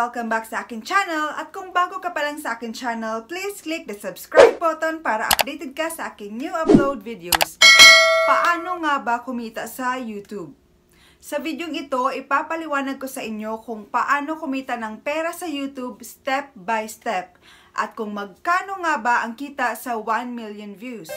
Welcome back sa akin channel at kung bago ka pa lang sa akin channel, please click the subscribe button para updated ka sa akin new upload videos. Paano nga ba kumita sa YouTube? Sa videong ito, ipapaliwanag ko sa inyo kung paano kumita ng pera sa YouTube step by step at kung magkano nga ba ang kita sa 1 million views.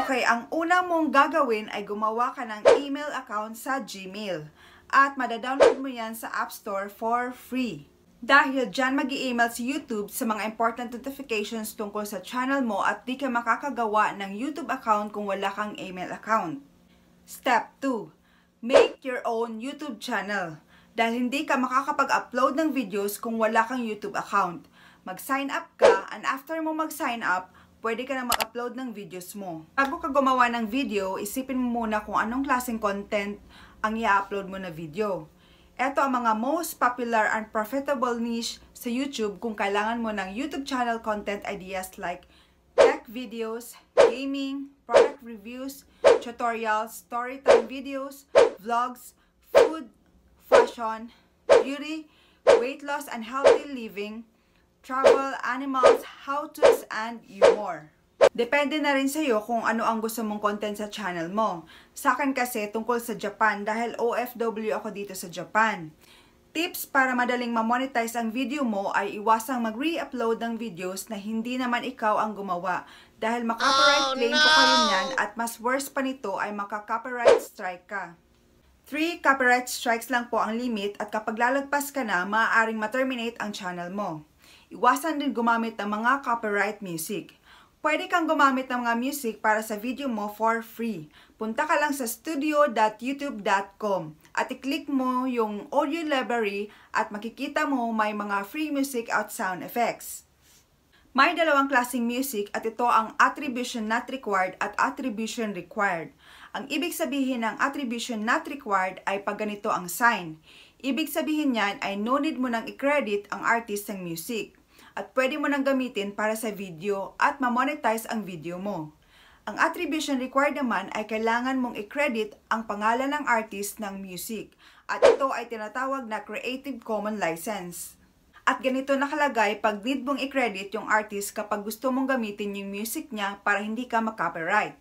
Okay, ang una mong gagawin ay gumawa ka ng email account sa Gmail at madadownload mo yan sa App Store for free. Dahil dyan mag email si YouTube sa mga important notifications tungkol sa channel mo at di ka makakagawa ng YouTube account kung wala kang email account. Step 2. Make your own YouTube channel. Dahil hindi ka makakapag-upload ng videos kung wala kang YouTube account. Mag-sign up ka and after mo mag-sign up, pwede ka na mag-upload ng videos mo. Bago ka gumawa ng video, isipin mo muna kung anong klaseng content ang i-upload mo na video. Ito ang mga most popular and profitable niche sa YouTube kung kailangan mo ng YouTube channel content ideas like tech videos, gaming, product reviews, tutorials, storytime videos, vlogs, food, fashion, beauty, weight loss and healthy living, travel, animals, how-tos, and you more. Depende na rin sa'yo kung ano ang gusto mong content sa channel mo. Sa akin kasi tungkol sa Japan dahil OFW ako dito sa Japan. Tips para madaling ma-monetize ang video mo ay iwasang mag-re-upload ng videos na hindi naman ikaw ang gumawa dahil maka-copyright oh, claim no! ko kayo niyan at mas worse pa nito ay makaka copyright strike ka. 3 copyright strikes lang po ang limit at kapag lalagpas ka na, maaaring ma-terminate ang channel mo. Iwasan din gumamit ng mga copyright music pwede kang gumamit ng mga music para sa video mo for free. Punta ka lang sa studio.youtube.com at i-click mo yung audio library at makikita mo may mga free music at sound effects. May dalawang klaseng music at ito ang attribution not required at attribution required. Ang ibig sabihin ng attribution not required ay pag ganito ang sign. Ibig sabihin niyan ay no need mo nang i-credit ang artist ng music at pwede mo nang gamitin para sa video at ma-monetize ang video mo. Ang attribution required naman ay kailangan mong i-credit ang pangalan ng artist ng music at ito ay tinatawag na Creative Common License. At ganito nakalagay pag need mong i-credit yung artist kapag gusto mong gamitin yung music niya para hindi ka makapiright.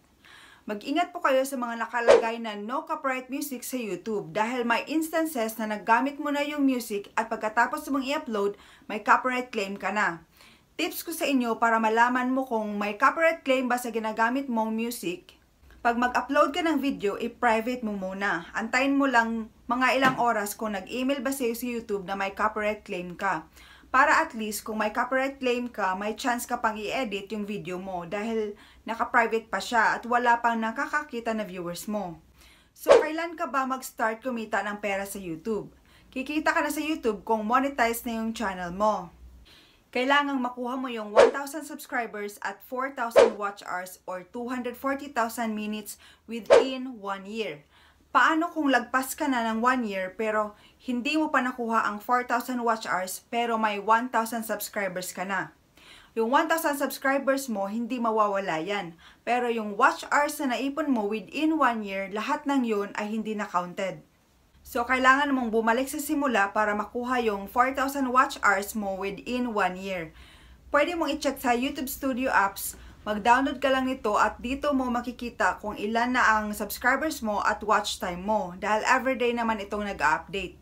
Mag-ingat po kayo sa mga nakalagay na no copyright music sa YouTube dahil may instances na naggamit mo na yung music at pagkatapos mong i-upload, may copyright claim ka na. Tips ko sa inyo para malaman mo kung may copyright claim ba sa ginagamit mong music. Pag mag-upload ka ng video, i-private mo muna. Antayin mo lang mga ilang oras kung nag-email ba sa'yo sa YouTube na may copyright claim ka para at least kung may copyright claim ka, may chance ka pang i-edit yung video mo dahil naka-private pa siya at wala pang nakakakita na viewers mo. So, kailan ka ba mag-start kumita ng pera sa YouTube? Kikita ka na sa YouTube kung monetize na yung channel mo. Kailangang makuha mo yung 1,000 subscribers at 4,000 watch hours or 240,000 minutes within 1 year. Paano kung lagpas ka na ng 1 year pero hindi mo pa nakuha ang 4,000 watch hours pero may 1,000 subscribers ka na. Yung 1,000 subscribers mo, hindi mawawala yan. Pero yung watch hours na naipon mo within 1 year, lahat ng yun ay hindi na counted. So, kailangan mong bumalik sa simula para makuha yung 4,000 watch hours mo within 1 year. Pwede mong i-check sa YouTube Studio apps, mag-download ka lang nito at dito mo makikita kung ilan na ang subscribers mo at watch time mo dahil everyday naman itong nag-update.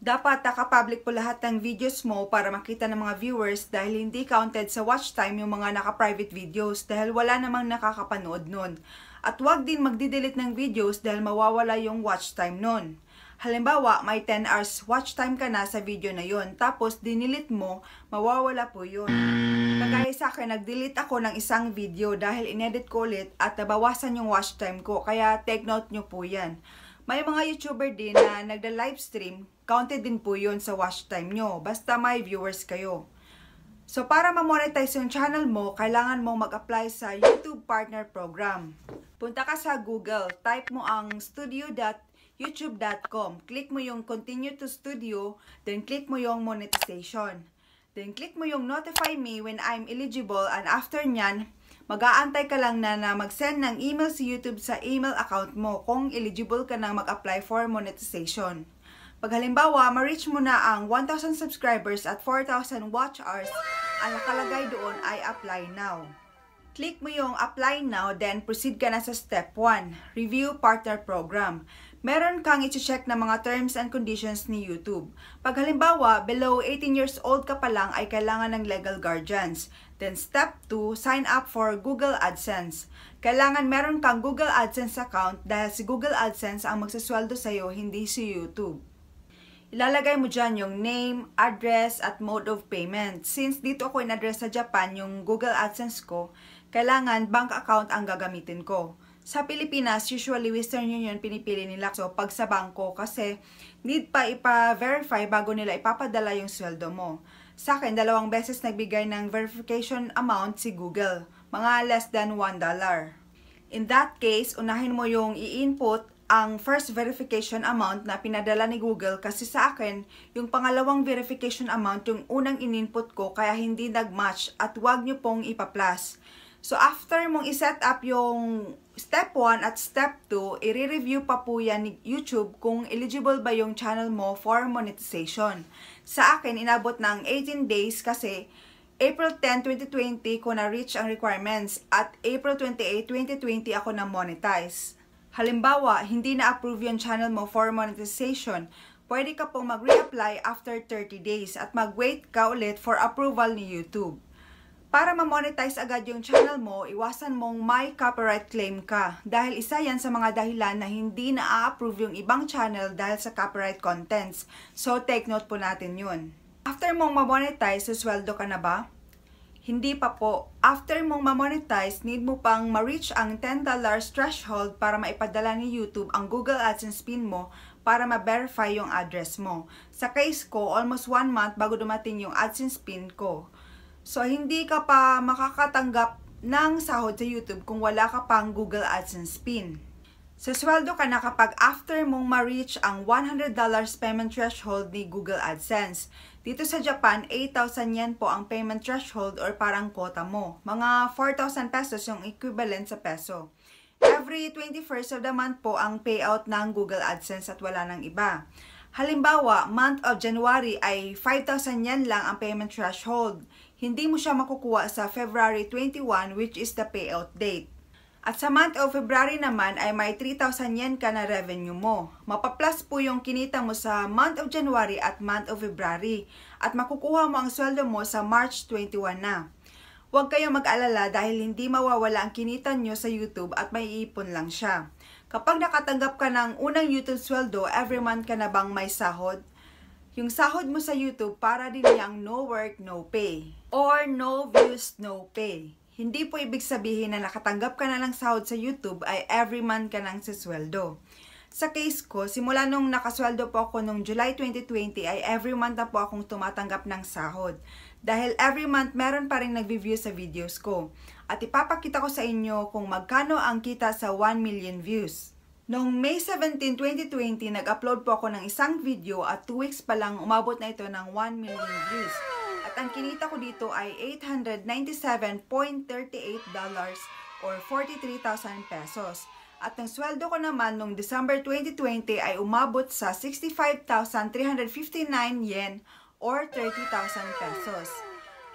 Dapat nakapublic po lahat ng videos mo para makita ng mga viewers dahil hindi counted sa watch time yung mga naka-private videos dahil wala namang nakakapanood nun. At huwag din magdidelete ng videos dahil mawawala yung watch time nun. Halimbawa, may 10 hours watch time ka na sa video na yon tapos dinelete mo, mawawala po yun. Kagaya sa akin, nag-delete ako ng isang video dahil inedit ko ulit at nabawasan yung watch time ko kaya take note nyo po yan. May mga YouTuber din na nagda-livestream Counted din po yon sa watch time nyo. Basta may viewers kayo. So, para ma-monetize yung channel mo, kailangan mo mag-apply sa YouTube Partner Program. Punta ka sa Google, type mo ang studio.youtube.com. Click mo yung continue to studio, then click mo yung monetization. Then click mo yung notify me when I'm eligible and after nyan, mag-aantay ka lang na, na mag-send ng email sa si YouTube sa email account mo kung eligible ka na mag-apply for monetization. Pag halimbawa, ma-reach mo na ang 1,000 subscribers at 4,000 watch hours, ang nakalagay doon ay apply now. Click mo yung apply now, then proceed ka na sa step 1, review partner program. Meron kang iti-check na mga terms and conditions ni YouTube. Pag halimbawa, below 18 years old ka pa lang ay kailangan ng legal guardians. Then step 2, sign up for Google AdSense. Kailangan meron kang Google AdSense account dahil si Google AdSense ang magsasweldo sa'yo, hindi si YouTube ilalagay mo dyan yung name, address, at mode of payment. Since dito ako in-address sa Japan, yung Google AdSense ko, kailangan bank account ang gagamitin ko. Sa Pilipinas, usually Western Union pinipili nila. So, pag sa bangko, kasi need pa ipa-verify bago nila ipapadala yung sweldo mo. Sa akin, dalawang beses nagbigay ng verification amount si Google, mga less than $1. In that case, unahin mo yung i-input ang first verification amount na pinadala ni Google kasi sa akin, yung pangalawang verification amount yung unang ininput ko kaya hindi nagmatch at wag nyo pong ipa-plus. So after mong iset up yung step 1 at step 2, i-review pa po yan ni YouTube kung eligible ba yung channel mo for monetization. Sa akin, inabot ng 18 days kasi April 10, 2020 ko na-reach ang requirements at April 28, 2020 ako na-monetize. Halimbawa, hindi na-approve yung channel mo for monetization, pwede ka pong mag-reapply after 30 days at mag-wait ka ulit for approval ni YouTube. Para ma-monetize agad yung channel mo, iwasan mong may copyright claim ka dahil isa yan sa mga dahilan na hindi na-approve yung ibang channel dahil sa copyright contents. So, take note po natin yun. After mong ma-monetize, susweldo ka na ba? Hindi pa po. After mong ma-monetize, need mo pang ma-reach ang $10 threshold para maipadala ni YouTube ang Google AdSense pin mo para ma-verify yung address mo. Sa case ko, almost 1 month bago dumating yung AdSense pin ko. So, hindi ka pa makakatanggap ng sahod sa YouTube kung wala ka pang Google AdSense pin. Sa sweldo ka na kapag after mong ma-reach ang $100 payment threshold ni Google AdSense. Dito sa Japan, 8,000 yen po ang payment threshold or parang quota mo. Mga 4,000 pesos yung equivalent sa peso. Every 21st of the month po ang payout ng Google AdSense at wala ng iba. Halimbawa, month of January ay 5,000 yen lang ang payment threshold. Hindi mo siya makukuha sa February 21 which is the payout date. At sa month of February naman ay may 3,000 yen ka na revenue mo. Mapaplus po yung kinita mo sa month of January at month of February at makukuha mo ang sweldo mo sa March 21 na. Huwag kayong mag-alala dahil hindi mawawala ang kinita nyo sa YouTube at may iipon lang siya. Kapag nakatanggap ka ng unang YouTube sweldo, every month ka na bang may sahod? Yung sahod mo sa YouTube para din niyang no work, no pay. Or no views, no pay. Hindi po ibig sabihin na nakatanggap ka na lang sahod sa YouTube ay every month ka nang sisweldo. Sa case ko, simula nung nakasweldo po ako nung July 2020 ay every month na po akong tumatanggap ng sahod. Dahil every month meron pa rin nagbe view sa videos ko. At ipapakita ko sa inyo kung magkano ang kita sa 1 million views. Noong May 17, 2020, nag-upload po ako ng isang video at 2 weeks pa lang umabot na ito ng 1 million views. At ang kinita ko dito ay 897.38 dollars or 43,000 pesos. At ang sweldo ko naman noong December 2020 ay umabot sa 65,359 yen or 30,000 pesos.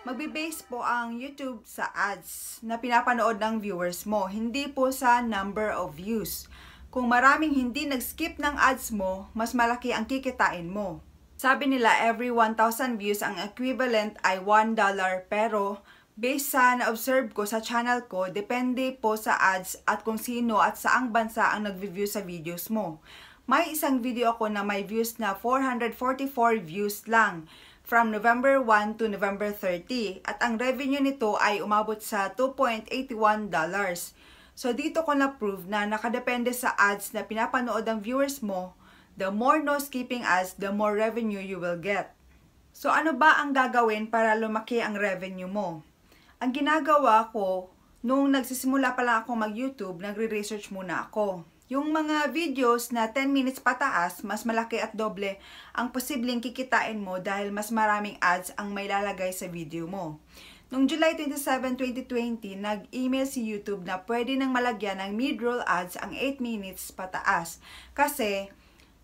Magbe-base po ang YouTube sa ads na pinapanood ng viewers mo, hindi po sa number of views. Kung maraming hindi nag-skip ng ads mo, mas malaki ang kikitain mo. Sabi nila every 1,000 views ang equivalent ay $1 pero based sa na-observe ko sa channel ko, depende po sa ads at kung sino at saang bansa ang nag-view sa videos mo. May isang video ako na may views na 444 views lang from November 1 to November 30 at ang revenue nito ay umabot sa $2.81. So dito ko na-prove na nakadepende sa ads na pinapanood ang viewers mo The more nose keeping ads, the more revenue you will get. So ano ba ang gagawin para lumaki ang revenue mo? Ang ginagawa ko, nung nagsisimula pala ako mag-YouTube, nagre-research muna ako. Yung mga videos na 10 minutes pataas, mas malaki at doble ang posibleng kikitain mo dahil mas maraming ads ang may lalagay sa video mo. Noong July 27, 2020, nag-email si YouTube na pwede nang malagyan ng mid-roll ads ang 8 minutes pataas. Kasi,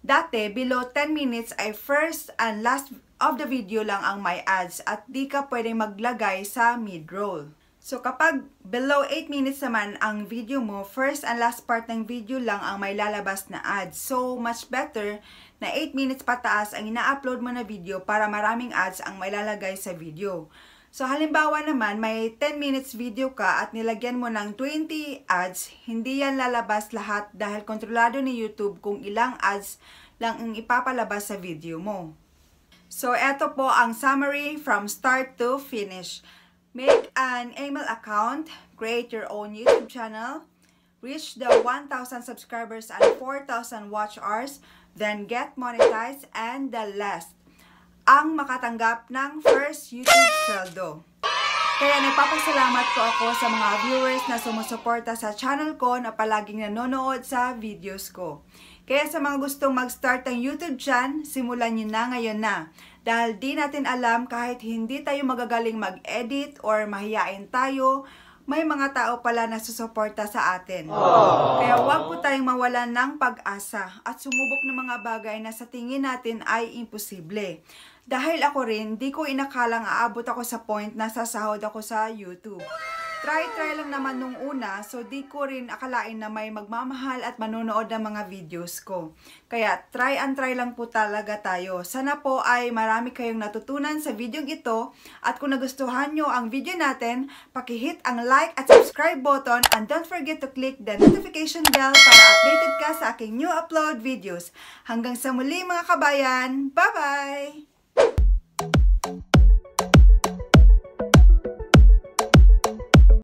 Dati, below 10 minutes ay first and last of the video lang ang may ads at di ka pwedeng maglagay sa mid-roll. So kapag below 8 minutes naman ang video mo, first and last part ng video lang ang may lalabas na ads. So much better na 8 minutes pataas ang ina-upload mo na video para maraming ads ang may lalagay sa video. So halimbawa naman may 10 minutes video ka at nilagyan mo ng 20 ads, hindi yan lalabas lahat dahil kontrolado ni YouTube kung ilang ads lang ang ipapalabas sa video mo. So eto po ang summary from start to finish. Make an email account, create your own YouTube channel, reach the 1,000 subscribers and 4,000 watch hours, then get monetized and the last ang makatanggap ng first YouTube Feldo. Kaya nagpapasalamat ko ako sa mga viewers na sumusuporta sa channel ko na palaging nanonood sa videos ko. Kaya sa mga gustong mag-start ng YouTube chan, simulan nyo na ngayon na. Dahil di natin alam kahit hindi tayo magagaling mag-edit or mahiyain tayo, may mga tao pala na susuporta sa atin. Aww. Kaya huwag po tayong mawalan ng pag-asa at sumubok ng mga bagay na sa tingin natin ay imposible. Dahil ako rin, di ko inakalang aabot ako sa point na sasahod ako sa YouTube. Try-try lang naman nung una, so di ko rin akalain na may magmamahal at manonood ng mga videos ko. Kaya try and try lang po talaga tayo. Sana po ay marami kayong natutunan sa video ito at kung nagustuhan nyo ang video natin, pakihit ang like at subscribe button and don't forget to click the notification bell para updated ka sa aking new upload videos. Hanggang sa muli mga kabayan, bye-bye!